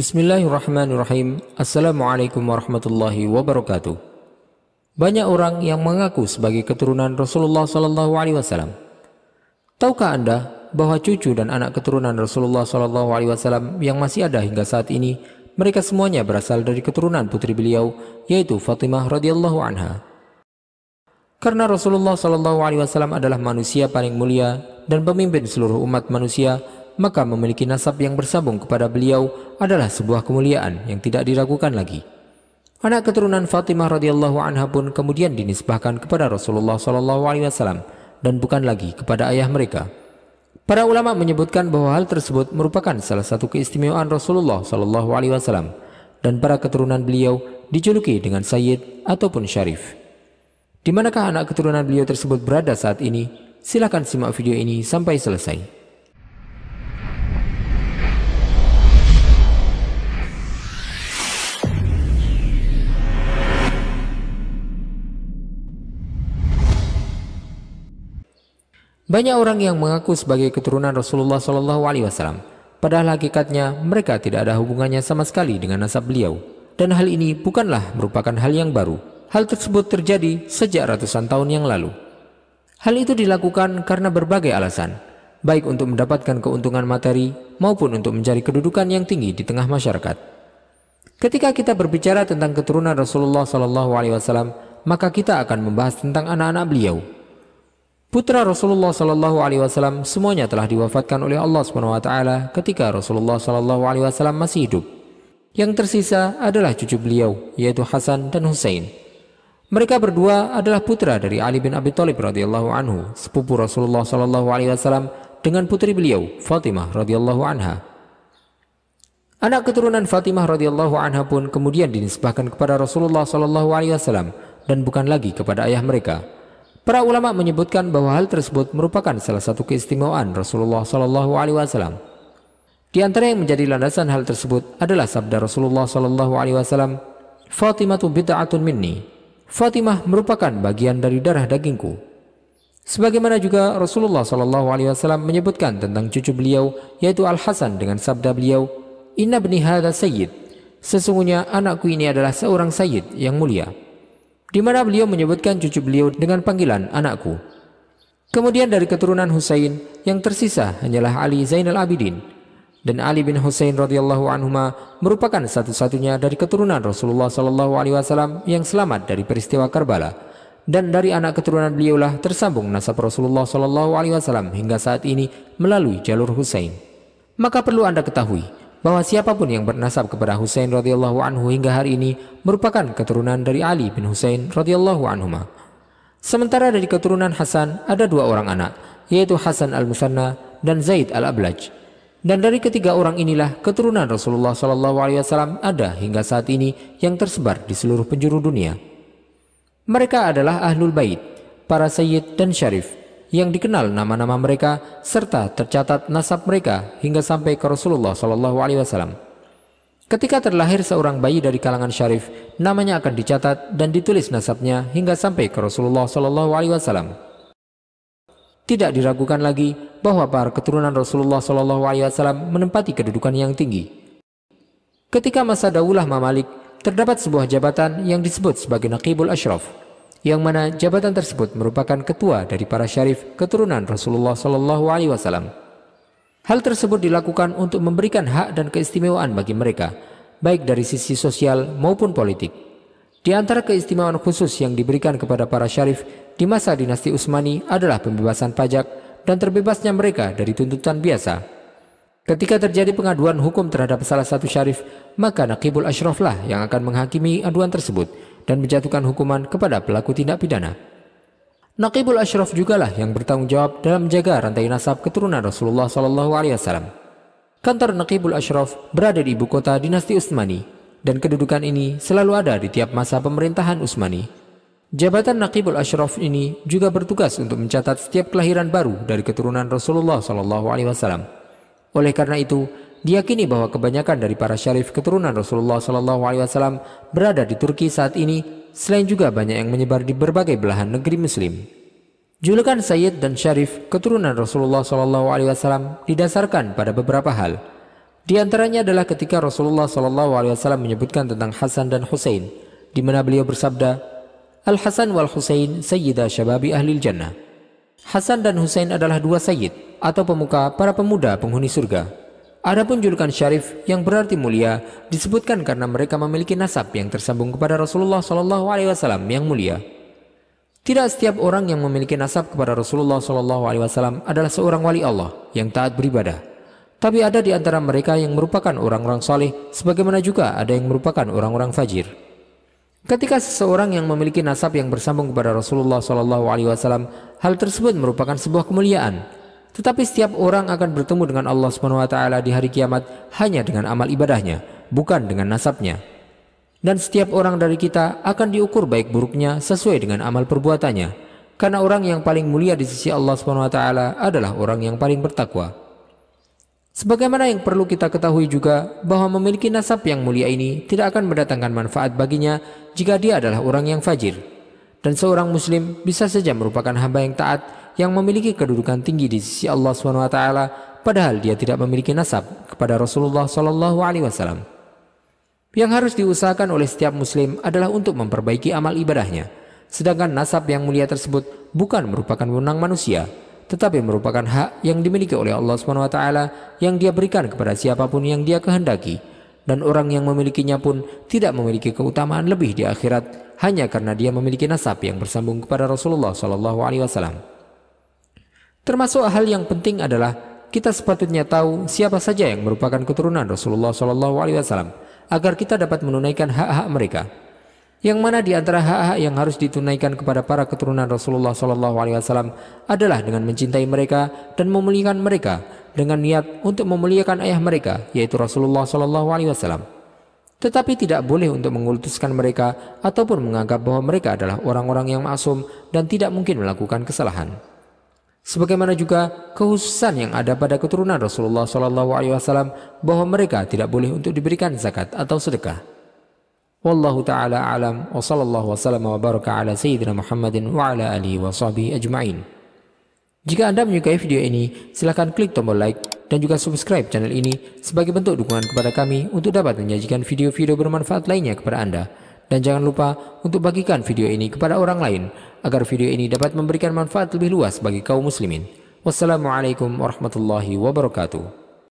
Bismillahirrahmanirrahim. Assalamualaikum warahmatullahi wabarakatuh. Banyak orang yang mengaku sebagai keturunan Rasulullah Sallallahu Alaihi Wasallam. Tahukah anda bahwa cucu dan anak keturunan Rasulullah Sallallahu Alaihi Wasallam yang masih ada hingga saat ini, mereka semuanya berasal dari keturunan putri beliau, yaitu Fatimah radhiyallahu anha. Karena Rasulullah Sallallahu Alaihi Wasallam adalah manusia paling mulia dan pemimpin seluruh umat manusia, maka memiliki nasab yang bersambung kepada beliau adalah sebuah kemuliaan yang tidak diragukan lagi. Anak keturunan Fatimah radhiyallahu anha pun kemudian dinisbahkan kepada Rasulullah shallallahu alaihi wasallam dan bukan lagi kepada ayah mereka. Para ulama menyebutkan bahwa hal tersebut merupakan salah satu keistimewaan Rasulullah shallallahu alaihi wasallam dan para keturunan beliau dijuluki dengan Sayyid ataupun Syarif. Di manakah anak keturunan beliau tersebut berada saat ini? Silakan simak video ini sampai selesai. Banyak orang yang mengaku sebagai keturunan Rasulullah Shallallahu Alaihi Wasallam, padahal hakikatnya mereka tidak ada hubungannya sama sekali dengan nasab beliau. Dan hal ini bukanlah merupakan hal yang baru. Hal tersebut terjadi sejak ratusan tahun yang lalu. Hal itu dilakukan karena berbagai alasan, baik untuk mendapatkan keuntungan materi maupun untuk mencari kedudukan yang tinggi di tengah masyarakat. Ketika kita berbicara tentang keturunan Rasulullah Shallallahu Alaihi Wasallam, maka kita akan membahas tentang anak-anak beliau, Putra Rasulullah Shallallahu Alaihi Wasallam semuanya telah diwafatkan oleh Allah Subhanahu Wa Taala ketika Rasulullah Shallallahu Alaihi Wasallam masih hidup. Yang tersisa adalah cucu beliau, yaitu Hasan dan Hussein. Mereka berdua adalah putra dari Ali bin Abi Thalib radhiyallahu anhu, sepupu Rasulullah Shallallahu Alaihi Wasallam dengan putri beliau Fatimah radhiyallahu anha. Anak keturunan Fatimah radhiyallahu anha pun kemudian dinisbahkan kepada Rasulullah Shallallahu Alaihi Wasallam dan bukan lagi kepada ayah mereka. Para ulama menyebutkan bahwa hal tersebut merupakan salah satu keistimewaan Rasulullah Shallallahu Alaihi Wasallam. Di antara yang menjadi landasan hal tersebut adalah sabda Rasulullah Shallallahu Alaihi Wasallam, "Fatimah bid'atun minni." Fatimah merupakan bagian dari darah dagingku. Sebagaimana juga Rasulullah Shallallahu Alaihi Wasallam menyebutkan tentang cucu beliau yaitu Al Hasan dengan sabda beliau, "Inna bni hada sayyid." Sesungguhnya anakku ini adalah seorang sayyid yang mulia di mana beliau menyebutkan cucu beliau dengan panggilan anakku. Kemudian dari keturunan Husain yang tersisa hanyalah Ali Zainal Abidin dan Ali bin Husain radhiyallahu anhuma merupakan satu-satunya dari keturunan Rasulullah shallallahu alaihi wasallam yang selamat dari peristiwa Karbala dan dari anak keturunan beliaulah tersambung nasab Rasulullah shallallahu alaihi wasallam hingga saat ini melalui jalur Husain. Maka perlu Anda ketahui bahwa siapapun yang bernasab kepada Husain radhiyallahu anhu hingga hari ini merupakan keturunan dari Ali bin Husain radhiyallahu anhu. Sementara dari keturunan Hasan ada dua orang anak, yaitu Hasan al-Musanna dan Zaid al-Ablaj. Dan dari ketiga orang inilah keturunan Rasulullah Shallallahu Alaihi Wasallam ada hingga saat ini yang tersebar di seluruh penjuru dunia. Mereka adalah ahlul bait, para sayyid dan syarif, yang dikenal nama-nama mereka serta tercatat nasab mereka hingga sampai ke Rasulullah Shallallahu Alaihi Wasallam. Ketika terlahir seorang bayi dari kalangan syarif, namanya akan dicatat dan ditulis nasabnya hingga sampai ke Rasulullah Shallallahu Alaihi Wasallam. Tidak diragukan lagi bahwa para keturunan Rasulullah Shallallahu Alaihi Wasallam menempati kedudukan yang tinggi. Ketika masa Daulah Mamalik, terdapat sebuah jabatan yang disebut sebagai Naqibul Ashraf, yang mana jabatan tersebut merupakan ketua dari para syarif keturunan Rasulullah Shallallahu Alaihi Wasallam. Hal tersebut dilakukan untuk memberikan hak dan keistimewaan bagi mereka, baik dari sisi sosial maupun politik. Di antara keistimewaan khusus yang diberikan kepada para syarif di masa dinasti Utsmani adalah pembebasan pajak dan terbebasnya mereka dari tuntutan biasa. Ketika terjadi pengaduan hukum terhadap salah satu syarif, maka Naqibul Ashraflah yang akan menghakimi aduan tersebut dan menjatuhkan hukuman kepada pelaku tindak pidana. Naqibul Ashraf jugalah yang bertanggung jawab dalam menjaga rantai nasab keturunan Rasulullah SAW. Kantor Naqibul Ashraf berada di ibu kota dinasti Utsmani dan kedudukan ini selalu ada di tiap masa pemerintahan Utsmani. Jabatan Naqibul Ashraf ini juga bertugas untuk mencatat setiap kelahiran baru dari keturunan Rasulullah SAW. Oleh karena itu, Diyakini bahwa kebanyakan dari para syarif keturunan Rasulullah SAW berada di Turki saat ini, selain juga banyak yang menyebar di berbagai belahan negeri Muslim. Julukan Sayyid dan Syarif keturunan Rasulullah SAW didasarkan pada beberapa hal. Di antaranya adalah ketika Rasulullah SAW menyebutkan tentang Hasan dan Hussein, di mana beliau bersabda, Al Hasan wal Hussein Sayyidah Syababi Ahlil Jannah. Hasan dan Hussein adalah dua sayyid atau pemuka para pemuda penghuni surga Adapun julukan syarif yang berarti mulia disebutkan karena mereka memiliki nasab yang tersambung kepada Rasulullah Shallallahu Alaihi Wasallam yang mulia. Tidak setiap orang yang memiliki nasab kepada Rasulullah Shallallahu Alaihi Wasallam adalah seorang wali Allah yang taat beribadah. Tapi ada di antara mereka yang merupakan orang-orang soleh, sebagaimana juga ada yang merupakan orang-orang fajir. Ketika seseorang yang memiliki nasab yang bersambung kepada Rasulullah Shallallahu Alaihi Wasallam, hal tersebut merupakan sebuah kemuliaan tetapi setiap orang akan bertemu dengan Allah Subhanahu wa taala di hari kiamat hanya dengan amal ibadahnya, bukan dengan nasabnya. Dan setiap orang dari kita akan diukur baik buruknya sesuai dengan amal perbuatannya. Karena orang yang paling mulia di sisi Allah Subhanahu wa taala adalah orang yang paling bertakwa. Sebagaimana yang perlu kita ketahui juga bahwa memiliki nasab yang mulia ini tidak akan mendatangkan manfaat baginya jika dia adalah orang yang fajir. Dan seorang muslim bisa saja merupakan hamba yang taat yang memiliki kedudukan tinggi di sisi Allah Swt padahal dia tidak memiliki nasab kepada Rasulullah SAW. Yang harus diusahakan oleh setiap Muslim adalah untuk memperbaiki amal ibadahnya, sedangkan nasab yang mulia tersebut bukan merupakan wewenang manusia, tetapi merupakan hak yang dimiliki oleh Allah Swt yang Dia berikan kepada siapapun yang Dia kehendaki, dan orang yang memilikinya pun tidak memiliki keutamaan lebih di akhirat hanya karena dia memiliki nasab yang bersambung kepada Rasulullah SAW. Termasuk hal yang penting adalah kita sepatutnya tahu siapa saja yang merupakan keturunan Rasulullah Shallallahu Alaihi Wasallam agar kita dapat menunaikan hak-hak mereka. Yang mana di antara hak-hak yang harus ditunaikan kepada para keturunan Rasulullah Shallallahu Alaihi Wasallam adalah dengan mencintai mereka dan memuliakan mereka dengan niat untuk memuliakan ayah mereka yaitu Rasulullah Shallallahu Alaihi Wasallam. Tetapi tidak boleh untuk mengultuskan mereka ataupun menganggap bahwa mereka adalah orang-orang yang maksum dan tidak mungkin melakukan kesalahan sebagaimana juga kehususan yang ada pada keturunan Rasulullah SAW bahwa mereka tidak boleh untuk diberikan zakat atau sedekah. Wallahu taala alam wa sallallahu sallam wa baraka ala sayyidina Muhammadin wa ala alihi wa sahbihi ajmain. Jika Anda menyukai video ini, silakan klik tombol like dan juga subscribe channel ini sebagai bentuk dukungan kepada kami untuk dapat menyajikan video-video bermanfaat lainnya kepada Anda. Dan jangan lupa untuk bagikan video ini kepada orang lain agar video ini dapat memberikan manfaat lebih luas bagi kaum muslimin. Wassalamualaikum warahmatullahi wabarakatuh.